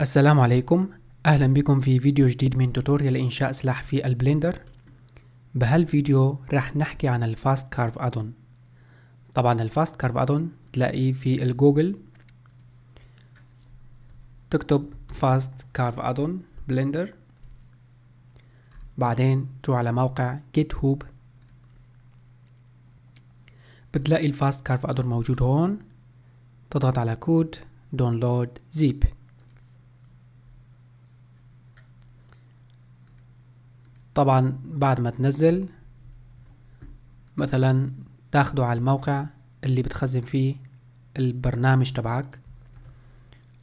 السلام عليكم اهلا بكم في فيديو جديد من توتوريال انشاء سلاح في البلندر بهالفيديو رح نحكي عن الفاست كارف ادون طبعا الفاست كارف ادون تلاقيه في الجوجل تكتب فاست كارف ادون بلندر بعدين تروح على موقع جيت هوب بتلاقي الفاست كارف ادون موجود هون تضغط على كود داونلود زيب طبعا بعد ما تنزل مثلا تاخده على الموقع اللي بتخزن فيه البرنامج تبعك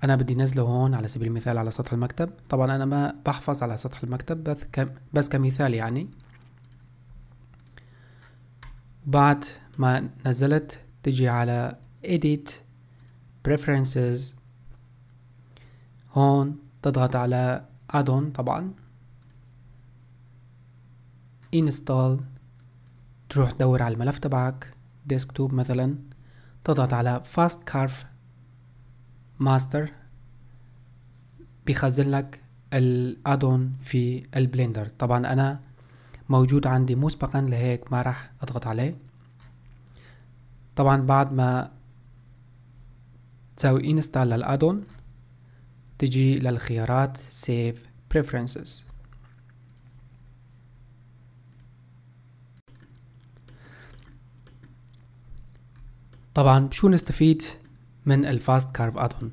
انا بدي نزله هون على سبيل المثال على سطح المكتب طبعا انا ما بحفظ على سطح المكتب بس بس كمثال يعني بعد ما نزلت تجي على edit preferences هون تضغط على add-on طبعا install تروح تدور على الملف تبعك ديسكتوب مثلا تضغط على fast carve master بيخزن لك الادون في البلندر طبعا انا موجود عندي مسبقا لهيك ما راح اضغط عليه طبعا بعد ما تسوي انستال للادون تجي للخيارات save preferences طبعا شو نستفيد من الفاست كارف ادون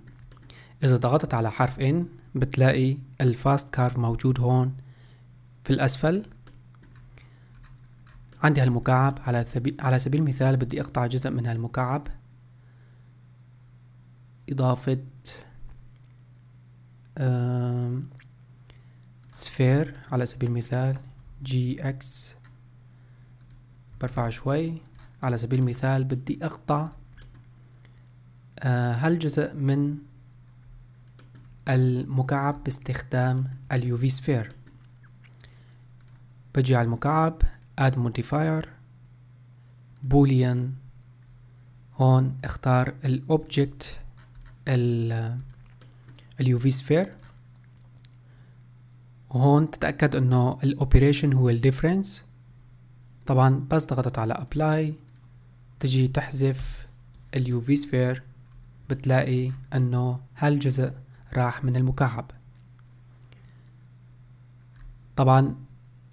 اذا ضغطت على حرف ان بتلاقي الفاست كارف موجود هون في الاسفل عندي هالمكعب على ثبي... على سبيل المثال بدي اقطع جزء من هالمكعب اضافة أم... سفير على سبيل المثال جي اكس برفع شوي على سبيل المثال بدي أقطع هالجزء آه، من المكعب باستخدام اليوفي سفير بجي على المكعب add modifier boolean هون اختار الاوبجكت اليوفي سفير وهون تتأكد انه الاوبريشن هو الديفرنس طبعا بس ضغطت على apply تجي تحذف في سفير بتلاقي انه هالجزء راح من المكعب طبعا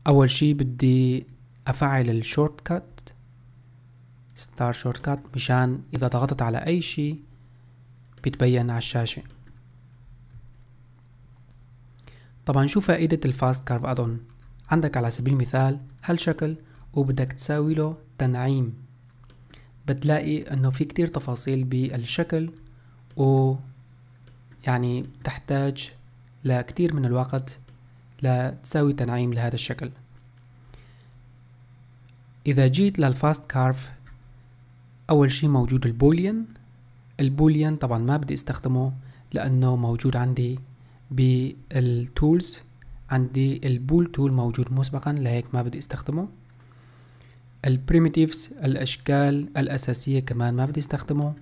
اول شي بدي افعل الشورت كات ستار شورت كات مشان اذا ضغطت على اي شي بيتبين على الشاشة طبعا شو فائدة الفاست كارف ادون عندك على سبيل المثال هالشكل وبدك تساوي له تنعيم بتلاقي انه في كتير تفاصيل بالشكل و يعني تحتاج لكتير من الوقت لتساوي تنعيم لهذا الشكل إذا جيت للفاست كارف أول شي موجود البوليان البوليان طبعا ما بدي استخدمه لأنه موجود عندي بالتولز عندي البول تول موجود مسبقا لهيك ما بدي استخدمه البريميتيفز الأشكال الأساسية كمان ما بدي استخدمه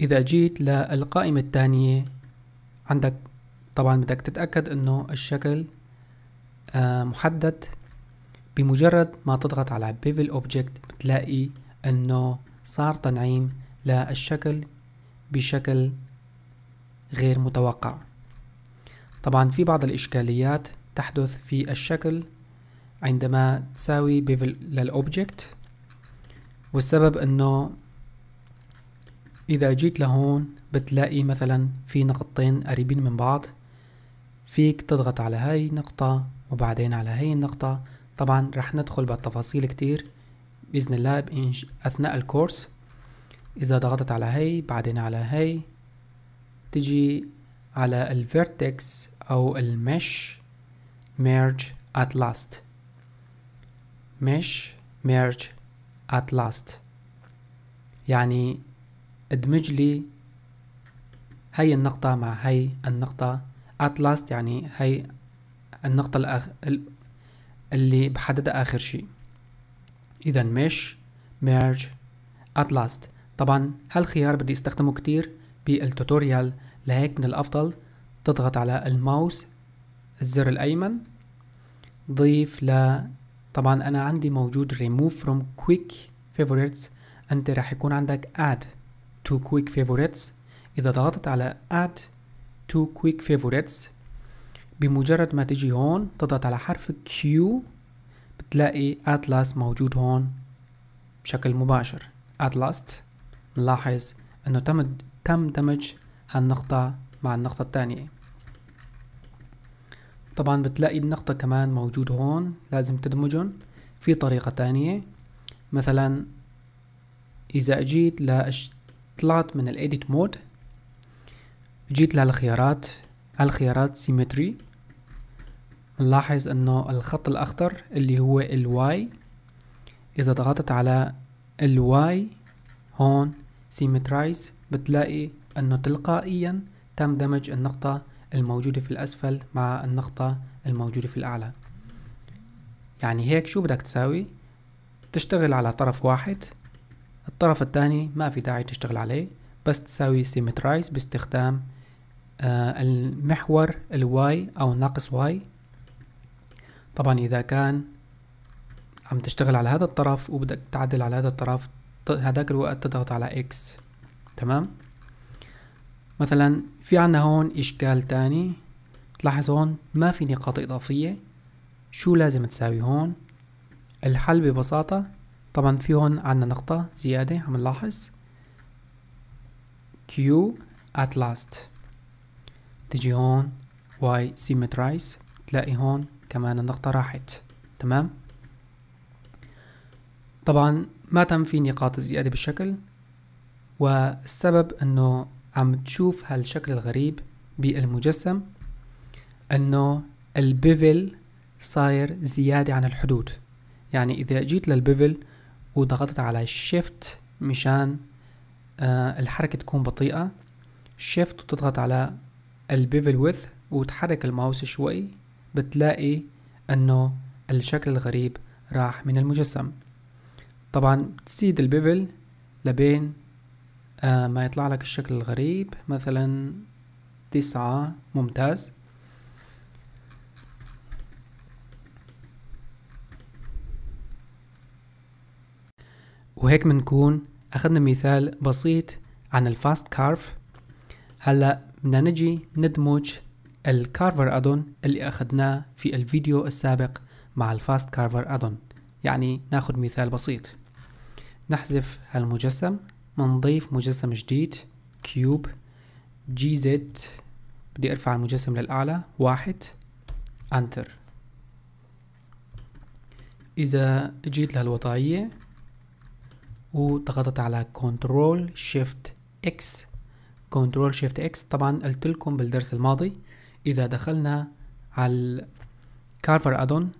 إذا جيت للقائمة الثانية عندك طبعا بدك تتأكد أنه الشكل آه، محدد بمجرد ما تضغط على بيفل أوبجكت بتلاقي أنه صار تنعيم للشكل بشكل غير متوقع طبعا في بعض الإشكاليات تحدث في الشكل عندما تساوي بيفل للأوبجكت والسبب أنه إذا جيت لهون بتلاقي مثلا في نقطتين قريبين من بعض فيك تضغط على هاي النقطة وبعدين على هاي النقطة طبعا رح ندخل بالتفاصيل كتير بإذن الله بإنش... أثناء الكورس إذا ضغطت على هاي بعدين على هاي تجي على الفيرتكس أو المش merge at last مش ميرج ات لاست يعني ادمج لي هاي النقطة مع هاي النقطة ات لاست يعني هاي النقطة الأخ... اللي بحددها آخر شيء إذا مش ميرج ات لاست طبعا هالخيار بدي استخدمه كتير بالتوتوريال لهيك من الأفضل تضغط على الماوس الزر الأيمن ضيف ل طبعا انا عندي موجود remove from quick favorites انت راح يكون عندك add to quick favorites اذا ضغطت على add to quick favorites بمجرد ما تجي هون تضغط على حرف Q بتلاقي atlas موجود هون بشكل مباشر at last نلاحظ انه تم تم دمج هالنقطة مع النقطة الثانية طبعا بتلاقي النقطة كمان موجود هون لازم تدمجن في طريقة تانية مثلا إذا جيت لأش طلعت من الإيديت مود جيت للخيارات الخيارات سيمتري نلاحظ أنه الخط الأخضر اللي هو الواي إذا ضغطت على الواي هون سيمترايز بتلاقي أنه تلقائيا تم دمج النقطة الموجودة في الأسفل مع النقطة الموجودة في الأعلى يعني هيك شو بدك تساوي تشتغل على طرف واحد الطرف الثاني ما في داعي تشتغل عليه بس تساوي سيمترايز باستخدام آه، المحور الواي أو ناقص واي طبعا إذا كان عم تشتغل على هذا الطرف وبدك تعدل على هذا الطرف هذاك الوقت تضغط على X تمام مثلا في عنا هون إشكال تاني تلاحظ هون ما في نقاط إضافية شو لازم تساوي هون الحل ببساطة طبعا في هون عنا نقطة زيادة عم نلاحظ Q at last تجي هون Y symmetrize تلاقي هون كمان النقطة راحت تمام طبعا ما تم في نقاط الزيادة بالشكل والسبب انه عم تشوف هالشكل الغريب بالمجسم انه البيفل صاير زيادة عن الحدود يعني اذا جيت للبيفل وضغطت على شيفت مشان آه الحركة تكون بطيئة شيفت وتضغط على البيفل ويث وتحرك الماوس شوي بتلاقي انه الشكل الغريب راح من المجسم طبعا بتزيد البيفل لبين آه، ما يطلع لك الشكل الغريب مثلا تسعة ممتاز وهيك بنكون أخذنا مثال بسيط عن الفاست كارف هلا بدنا نجي ندمج الكارفر ادون اللي اخذناه في الفيديو السابق مع الفاست كارفر ادون يعني ناخذ مثال بسيط نحذف هالمجسم منضيف مجسم جديد كيوب جي زد بدي ارفع المجسم للاعلى واحد انتر اذا جيت لهالوضعية وضغطت على كنترول شيفت اكس كنترول شيفت اكس طبعا قلت لكم بالدرس الماضي اذا دخلنا على الكارفر ادون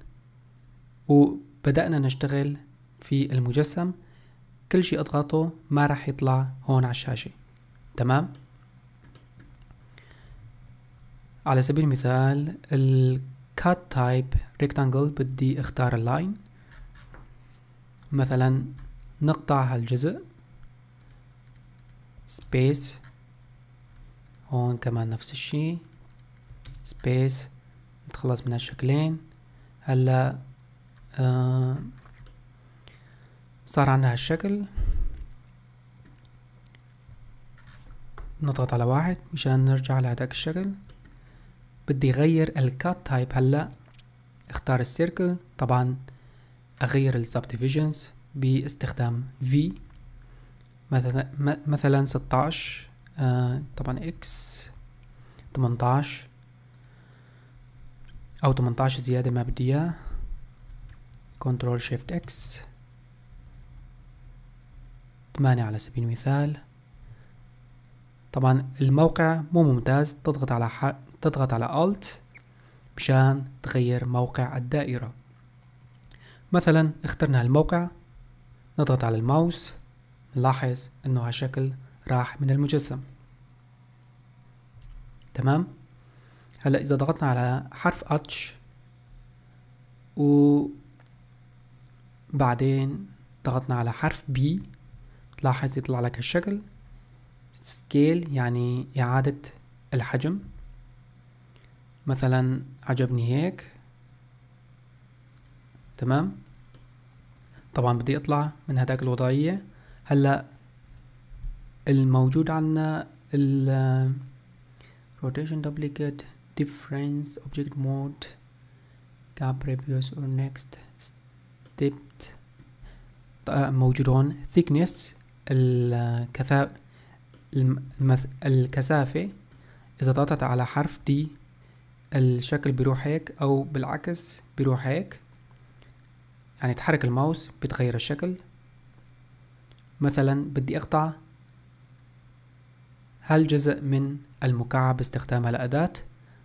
وبدأنا نشتغل في المجسم كل شيء اضغطه ما راح يطلع هون على الشاشة تمام على سبيل المثال ال cut type rectangle بدي اختار اللاين مثلا نقطع هالجزء سبيس هون كمان نفس الشي سبيس نتخلص من هالشكلين هلا آه صار عندنا هالشكل نضغط على واحد مشان نرجع لهداك الشكل بدي غير الكات تايب هلا اختار السيركل طبعا اغير السبديفيجنز باستخدام في مثلا مثلا 16 آه طبعا اكس 18 او 18 زياده ما بدي اياه كنترول شيفت اكس 8 على سبيل المثال طبعا الموقع مو ممتاز تضغط على ح... تضغط على Alt مشان تغير موقع الدائرة مثلا اخترنا الموقع نضغط على الماوس نلاحظ انه هالشكل راح من المجسم تمام هلا اذا ضغطنا على حرف اتش وبعدين ضغطنا على حرف بي تلاحظ يطلع لك هالشكل سكيل يعني إعادة الحجم مثلا عجبني هيك تمام طبعا بدي اطلع من هداك الوضعية هلا الموجود عنا ال rotation duplicate difference object mode gap previous or next step موجود هون thickness الكثا المث... الكثافة إذا ضغطت على حرف دي الشكل بيروح هيك أو بالعكس بيروح هيك يعني تحرك الماوس بتغير الشكل مثلا بدي أقطع هالجزء من المكعب باستخدام هالأداة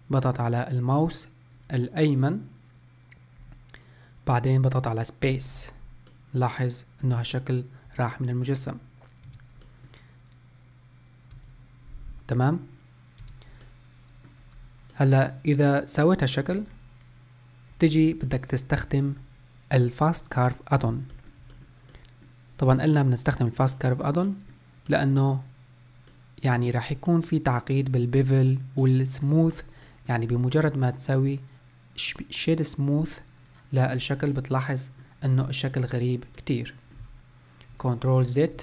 بضغط على الماوس الأيمن بعدين بضغط على سبيس لاحظ إنه هالشكل راح من المجسم تمام هلا اذا سويت هالشكل تجي بدك تستخدم الفاست كارف ادون طبعا قلنا بنستخدم الفاست كارف ادون لانه يعني راح يكون في تعقيد بالبيفل والسموث يعني بمجرد ما تسوي شيد سموث للشكل بتلاحظ انه الشكل غريب كتير كنترول زد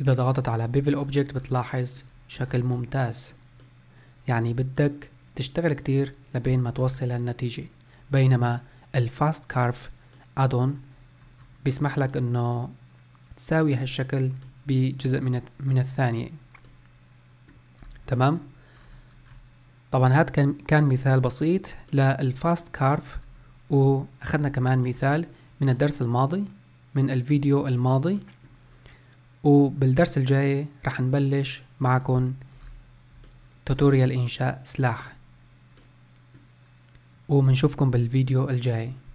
إذا ضغطت على بيفل أوبجكت بتلاحظ شكل ممتاز يعني بدك تشتغل كتير لبين ما توصل للنتيجة بينما الفاست كارف ادون بيسمح لك انه تساوي هالشكل بجزء من من الثانية تمام طبعا هاد كان كان مثال بسيط للفاست كارف واخذنا كمان مثال من الدرس الماضي من الفيديو الماضي وبالدرس الجاي رح نبلش معكم توتوريال إنشاء سلاح ومنشوفكم بالفيديو الجاي